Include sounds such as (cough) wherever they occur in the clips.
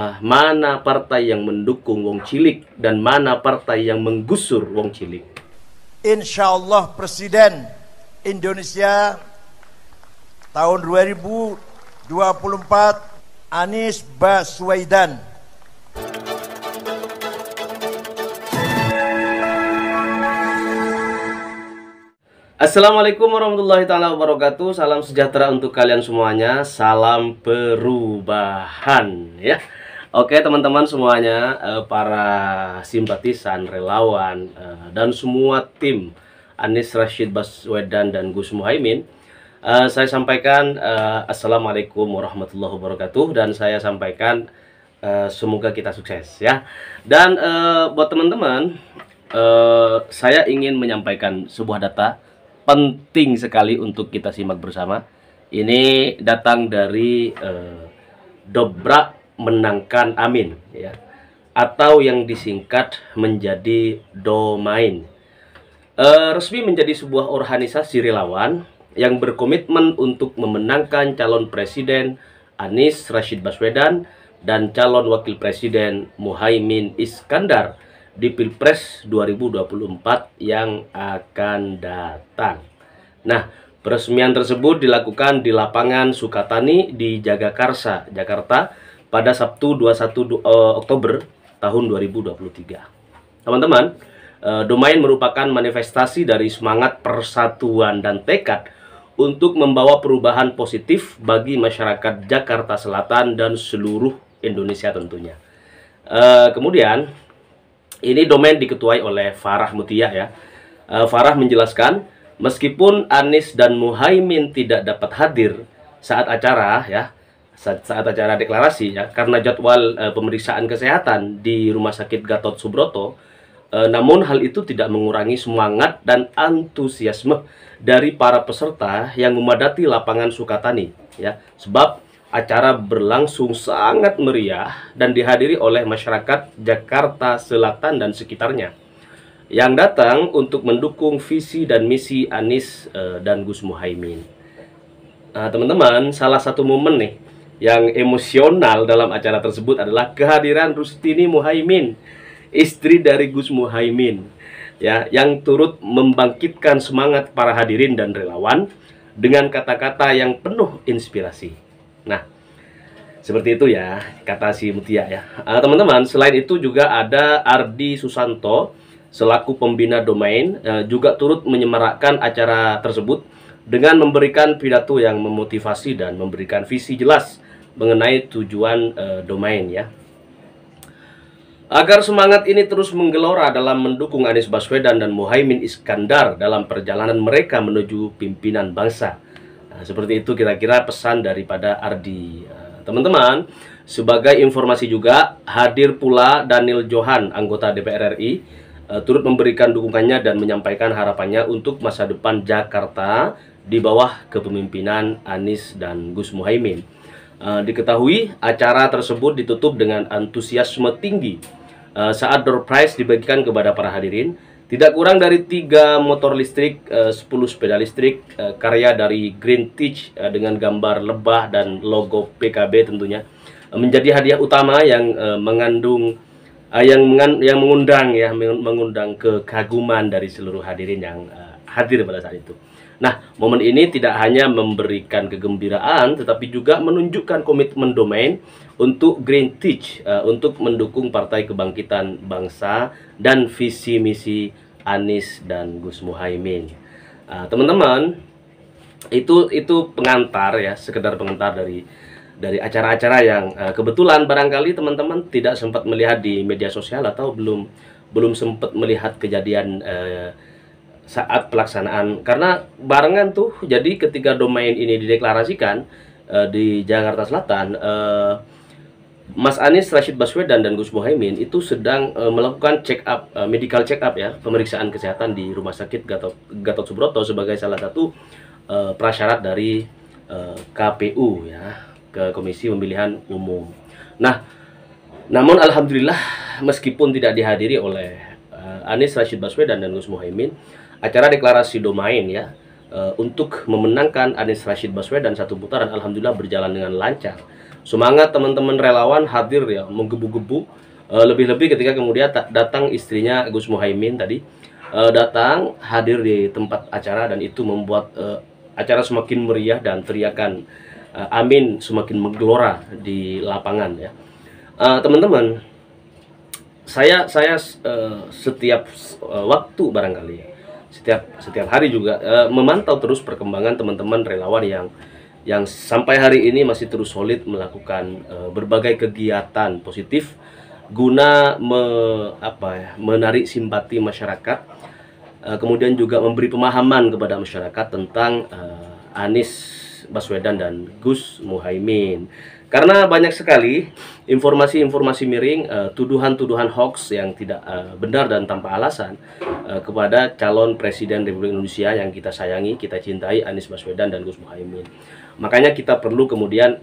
uh, mana partai yang mendukung wong cilik dan mana partai yang menggusur wong cilik. Insya Allah Presiden Indonesia tahun 2024 Anies Baswedan. Assalamualaikum warahmatullahi taala wabarakatuh. Salam sejahtera untuk kalian semuanya. Salam perubahan ya. Oke teman-teman semuanya, eh, para simpatisan, relawan, eh, dan semua tim Anies Rashid Baswedan dan Gus Muhaimin, eh, saya sampaikan Assalamualaikum warahmatullahi wabarakatuh dan saya sampaikan semoga kita sukses ya. Dan buat teman-teman, saya ingin menyampaikan sebuah data penting sekali untuk kita simak bersama. Ini datang dari Dobrak menangkan amin ya atau yang disingkat menjadi domain e, resmi menjadi sebuah organisasi relawan yang berkomitmen untuk memenangkan calon presiden Anies Rashid Baswedan dan calon wakil presiden Muhaimin Iskandar di Pilpres 2024 yang akan datang. Nah, peresmian tersebut dilakukan di lapangan Sukatani di Jagakarsa, Jakarta pada Sabtu 21 eh, Oktober tahun 2023. Teman-teman, eh, domain merupakan manifestasi dari semangat persatuan dan tekad untuk membawa perubahan positif bagi masyarakat Jakarta Selatan dan seluruh Indonesia tentunya. Eh, kemudian, ini domain diketuai oleh Farah Mutia ya. Farah menjelaskan, meskipun Anies dan Muhaimin tidak dapat hadir saat acara ya, saat, acara deklarasi ya, karena jadwal e, pemeriksaan kesehatan di Rumah Sakit Gatot Subroto. E, namun hal itu tidak mengurangi semangat dan antusiasme dari para peserta yang memadati lapangan Sukatani ya sebab acara berlangsung sangat meriah dan dihadiri oleh masyarakat Jakarta Selatan dan sekitarnya yang datang untuk mendukung visi dan misi Anies e, dan Gus Muhaimin. Nah, teman-teman, salah satu momen nih yang emosional dalam acara tersebut adalah kehadiran Rustini Muhaimin, istri dari Gus Muhaimin, ya, yang turut membangkitkan semangat para hadirin dan relawan dengan kata-kata yang penuh inspirasi. Nah, seperti itu ya kata si Mutia ya. Eh, teman-teman, selain itu juga ada Ardi Susanto selaku pembina domain eh, juga turut menyemarakkan acara tersebut dengan memberikan pidato yang memotivasi dan memberikan visi jelas mengenai tujuan e, domain ya. Agar semangat ini terus menggelora dalam mendukung Anies Baswedan dan Muhaimin Iskandar dalam perjalanan mereka menuju pimpinan bangsa. Nah, seperti itu kira-kira pesan daripada Ardi. Eh, teman-teman, sebagai informasi juga hadir pula Daniel Johan, anggota DPR RI, eh, turut memberikan dukungannya dan menyampaikan harapannya untuk masa depan Jakarta di bawah kepemimpinan Anies dan Gus Muhaimin. Eh, diketahui acara tersebut ditutup dengan antusiasme tinggi uh, saat door prize dibagikan kepada para hadirin. Tidak kurang dari tiga motor listrik, eh, uh, 10 sepeda listrik karya dari Green Teach dengan gambar lebah dan logo PKB tentunya menjadi hadiah utama yang mengandung yang yang mengundang ya mengundang kekaguman dari seluruh hadirin yang hadir pada saat itu. Nah, momen ini tidak hanya memberikan kegembiraan, tetapi juga menunjukkan komitmen domain untuk Green Teach, uh, untuk mendukung Partai Kebangkitan Bangsa dan visi misi Anies dan Gus Muhaymin teman eh, teman-teman, itu itu pengantar ya, sekedar pengantar dari dari acara-acara yang uh, kebetulan barangkali teman-teman tidak sempat melihat di media sosial atau belum belum sempat melihat kejadian uh, saat pelaksanaan karena barengan tuh jadi ketika domain ini dideklarasikan uh, di Jakarta Selatan uh, Mas Anies Rashid Baswedan dan Gus Mohaimin itu sedang uh, melakukan check up uh, medical check up ya pemeriksaan kesehatan di Rumah Sakit Gatot Gatot Subroto sebagai salah satu uh, prasyarat dari uh, KPU ya ke Komisi Pemilihan Umum. Nah, namun alhamdulillah meskipun tidak dihadiri oleh uh, Anies Rashid Baswedan dan Gus Mohaimin acara deklarasi domain ya eh, untuk memenangkan Anies Rashid Baswedan satu putaran alhamdulillah berjalan dengan lancar. Semangat teman-teman relawan hadir ya menggebu-gebu eh, lebih-lebih ketika kemudian datang istrinya Gus Muhaimin tadi eh, datang hadir di tempat acara dan itu membuat acara semakin meriah dan teriakan amin semakin menggelora di lapangan ya. teman-teman saya saya setiap waktu barangkali ya setiap setiap hari juga e, memantau terus perkembangan teman-teman relawan yang yang sampai hari ini masih terus solid melakukan e, berbagai kegiatan positif guna me, apa ya, menarik simpati masyarakat e, kemudian juga memberi pemahaman kepada masyarakat tentang e, Anies Baswedan dan Gus Muhaimin. Karena banyak sekali informasi-informasi miring, eh, tuduhan-tuduhan hoax yang tidak eh, benar dan tanpa alasan eh, kepada calon presiden Republik Indonesia yang kita sayangi, kita cintai Anies Baswedan dan Gus Muhaimin. Makanya kita perlu kemudian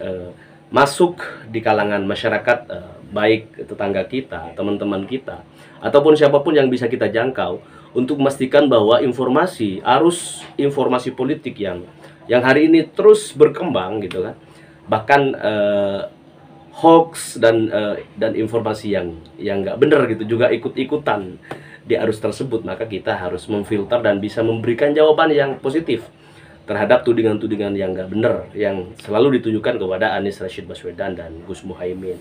masuk di kalangan masyarakat baik tetangga kita, teman-teman kita, ataupun siapapun yang bisa kita jangkau untuk memastikan bahwa informasi, arus informasi politik yang yang hari ini terus berkembang gitu kan bahkan uh, hoax dan uh, dan informasi yang yang nggak benar gitu juga ikut-ikutan di arus tersebut maka kita harus memfilter dan bisa memberikan jawaban yang positif terhadap tudingan-tudingan yang nggak benar yang selalu ditujukan kepada Anies Rashid Baswedan dan Gus Muhaymin.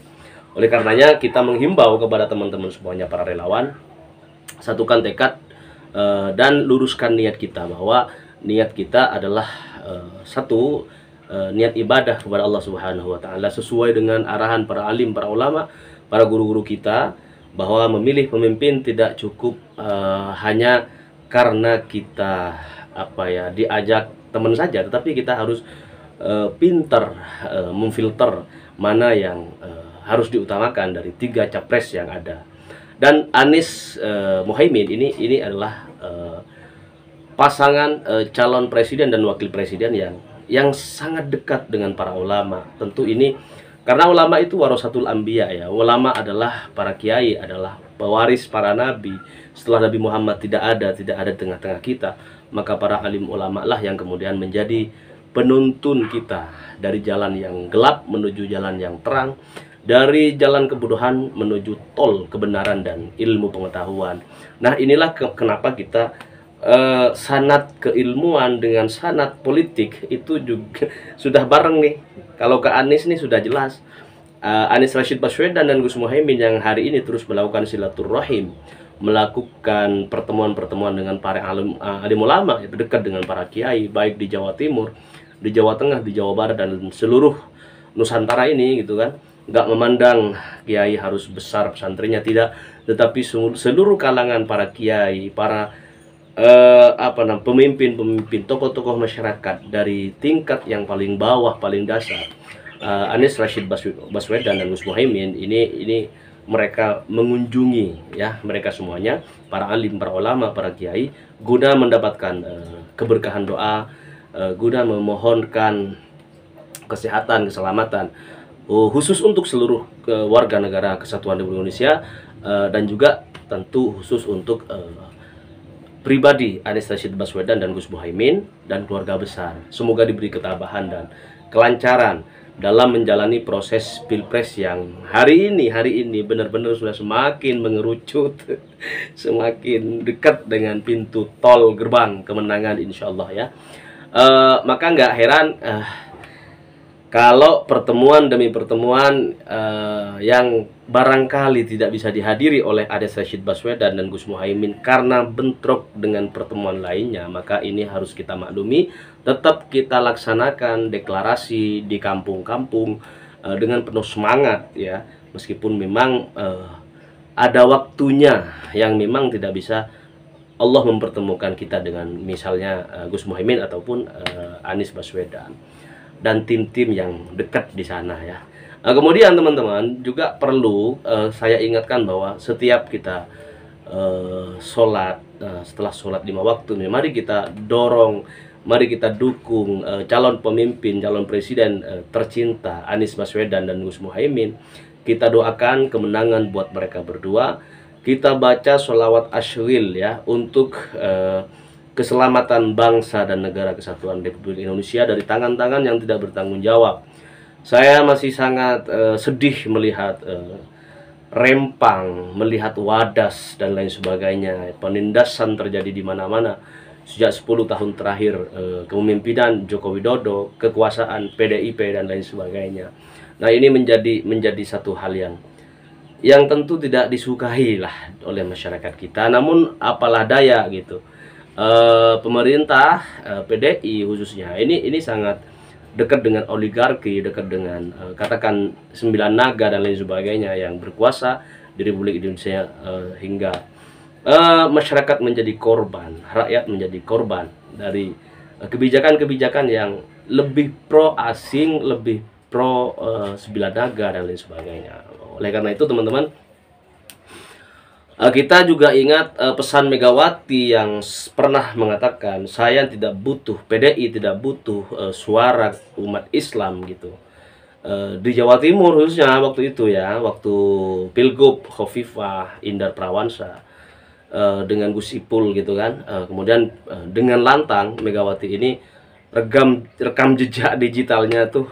Oleh karenanya kita menghimbau kepada teman-teman semuanya para relawan satukan tekad uh, dan luruskan niat kita bahwa niat kita adalah Eh, satu eh, niat ibadah kepada Allah Subhanahu wa taala sesuai dengan arahan para alim, para ulama, para guru-guru kita bahwa memilih pemimpin tidak cukup uh, hanya karena kita apa ya diajak teman saja tetapi kita harus uh, pintar uh, memfilter mana yang uh, harus diutamakan dari tiga capres yang ada dan Anies uh, Mohaimin ini ini adalah uh, pasangan e, calon presiden dan wakil presiden yang yang sangat dekat dengan para ulama. Tentu ini karena ulama itu warasatul anbiya ya. Ulama adalah para kiai, adalah pewaris para nabi. Setelah Nabi Muhammad tidak ada, tidak ada di tengah-tengah kita, maka para alim ulama lah yang kemudian menjadi penuntun kita dari jalan yang gelap menuju jalan yang terang, dari jalan kebodohan menuju tol kebenaran dan ilmu pengetahuan. Nah, inilah ke kenapa kita eh, sanat keilmuan dengan sanat politik itu juga (laughs) sudah bareng nih. Kalau ke Anies nih sudah jelas. Eh, Anies Rashid Baswedan dan Gus Muhaymin yang hari ini terus melakukan silaturahim, melakukan pertemuan-pertemuan dengan para alim, eh, alim ulama, ya, dekat dengan para kiai, baik di Jawa Timur, di Jawa Tengah, di Jawa Barat dan seluruh Nusantara ini gitu kan nggak memandang kiai harus besar pesantrennya tidak tetapi seluruh kalangan para kiai para uh, apa namanya pemimpin-pemimpin tokoh-tokoh masyarakat dari tingkat yang paling bawah paling dasar uh, Anies Rashid Baswedan dan Gus Muhaimin ini ini mereka mengunjungi ya mereka semuanya para alim para ulama para kiai guna mendapatkan uh, keberkahan doa uh, guna memohonkan kesehatan keselamatan uh, khusus untuk seluruh uh, warga negara kesatuan Republik Indonesia uh, dan juga tentu khusus untuk uh, pribadi Anies Rashid Baswedan dan Gus Muhaimin dan keluarga besar. Semoga diberi ketabahan dan kelancaran dalam menjalani proses pilpres yang hari ini hari ini benar-benar sudah semakin mengerucut, (laughs) semakin dekat dengan pintu tol gerbang kemenangan insya Allah ya. Uh, maka nggak heran uh, kalau pertemuan demi pertemuan uh, yang barangkali tidak bisa dihadiri oleh Ades Rashid Baswedan dan Gus Muhaimin karena bentrok dengan pertemuan lainnya, maka ini harus kita maklumi. Tetap kita laksanakan deklarasi di kampung-kampung uh, dengan penuh semangat ya, meskipun memang uh, ada waktunya yang memang tidak bisa Allah mempertemukan kita dengan misalnya uh, Gus Muhaimin ataupun uh, Anies Baswedan dan tim-tim yang dekat di sana ya. Nah, kemudian teman-teman juga perlu uh, saya ingatkan bahwa setiap kita uh, sholat uh, setelah sholat lima waktu, mari kita dorong, mari kita dukung uh, calon pemimpin, calon presiden uh, tercinta Anies Baswedan dan Gus Muhaimin. Kita doakan kemenangan buat mereka berdua. Kita baca sholawat ashwil ya untuk uh, keselamatan bangsa dan negara kesatuan Republik Indonesia dari tangan-tangan yang tidak bertanggung jawab. Saya masih sangat uh, sedih melihat uh, rempang, melihat wadas dan lain sebagainya. Penindasan terjadi di mana-mana. Sejak 10 tahun terakhir uh, kepemimpinan Joko Widodo, kekuasaan PDIP dan lain sebagainya. Nah, ini menjadi menjadi satu hal yang yang tentu tidak disukai lah oleh masyarakat kita. Namun apalah daya gitu Eh, pemerintah eh, PDI khususnya ini ini sangat dekat dengan oligarki, dekat dengan eh, katakan sembilan naga dan lain sebagainya yang berkuasa di Republik Indonesia hingga masyarakat menjadi korban, rakyat menjadi korban dari kebijakan-kebijakan yang lebih pro asing, lebih pro sembilan naga dan lain sebagainya. Oleh karena itu teman-teman Eh, kita juga ingat eh, pesan Megawati yang pernah mengatakan saya tidak butuh PDI, tidak butuh eh, suara umat Islam gitu. Di Jawa Timur khususnya waktu itu ya, waktu Pilgub, Khofifah, Indar Prawansa dengan Gus Ipul gitu kan. Kemudian dengan lantang Megawati ini rekam rekam jejak digitalnya tuh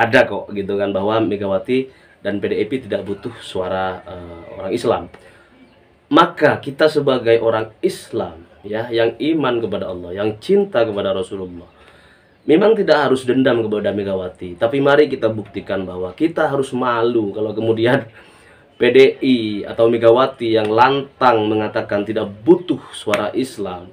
ada kok gitu kan bahwa Megawati dan PDIP tidak butuh suara orang Islam maka kita sebagai orang Islam ya yang iman kepada Allah, yang cinta kepada Rasulullah. Memang tidak harus dendam kepada Megawati, tapi mari kita buktikan bahwa kita harus malu kalau kemudian (laughs) PDI atau Megawati yang lantang mengatakan tidak butuh suara Islam,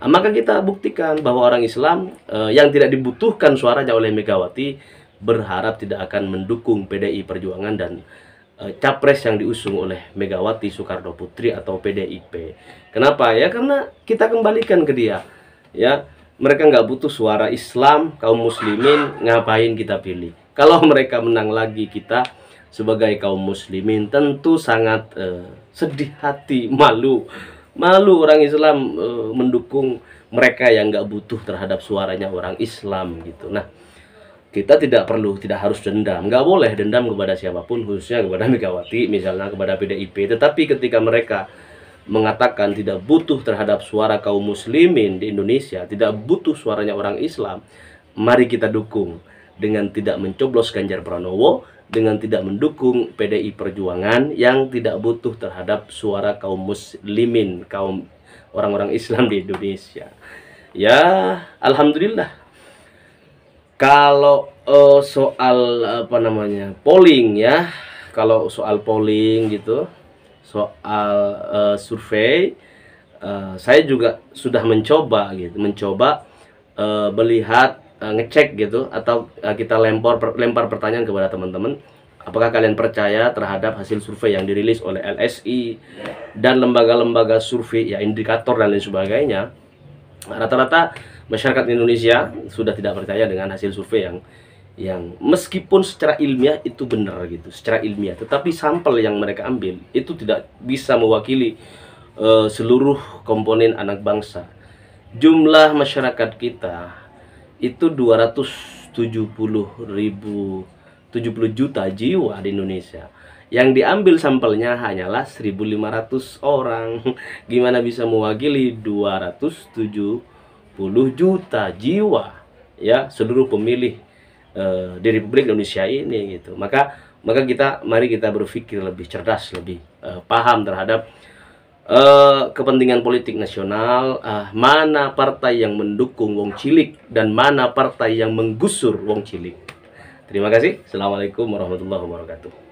ah, maka kita buktikan bahwa orang Islam eh, yang tidak dibutuhkan suaranya oleh Megawati berharap tidak akan mendukung PDI Perjuangan dan Eh, capres yang diusung oleh Megawati Soekarno Putri atau PDIP. Kenapa ya? Karena kita kembalikan ke dia, ya mereka nggak butuh suara Islam kaum Muslimin ngapain kita pilih? Kalau mereka menang lagi kita sebagai kaum Muslimin tentu sangat uh, sedih hati, malu, malu orang Islam uh, mendukung mereka yang nggak butuh terhadap suaranya orang Islam gitu. Nah kita tidak perlu, tidak harus dendam. Nggak boleh dendam kepada siapapun, khususnya kepada (laughs) Megawati, misalnya kepada PDIP. Tetapi ketika mereka mengatakan tidak butuh terhadap suara kaum muslimin di Indonesia, tidak butuh suaranya orang Islam, mari kita dukung dengan tidak mencoblos Ganjar Pranowo, dengan tidak mendukung PDI Perjuangan yang tidak butuh terhadap suara kaum muslimin, kaum orang-orang Islam di Indonesia. Ya, alhamdulillah kalau uh, soal apa namanya polling ya, kalau soal polling gitu, soal uh, survei, uh, saya juga sudah mencoba gitu, mencoba uh, melihat uh, ngecek gitu atau uh, kita lempar lempar pertanyaan kepada teman-teman apakah kalian percaya terhadap hasil survei yang dirilis oleh LSI dan lembaga-lembaga survei ya indikator dan lain sebagainya rata-rata masyarakat Indonesia sudah tidak percaya dengan hasil survei yang yang meskipun secara ilmiah itu benar gitu, secara ilmiah, tetapi sampel yang mereka ambil itu tidak bisa mewakili uh, seluruh komponen anak bangsa. Jumlah masyarakat kita itu 270 ribu 70 juta jiwa di Indonesia. Yang diambil sampelnya hanyalah 1.500 orang. (laughs) Gimana bisa mewakili 270 juta jiwa ya seluruh pemilih uh, di Republik Indonesia ini gitu. Maka maka kita mari kita berpikir lebih cerdas, lebih uh, paham terhadap uh, kepentingan politik nasional, uh, mana partai yang mendukung wong cilik dan mana partai yang menggusur wong cilik. Terima kasih. Assalamualaikum warahmatullahi wabarakatuh.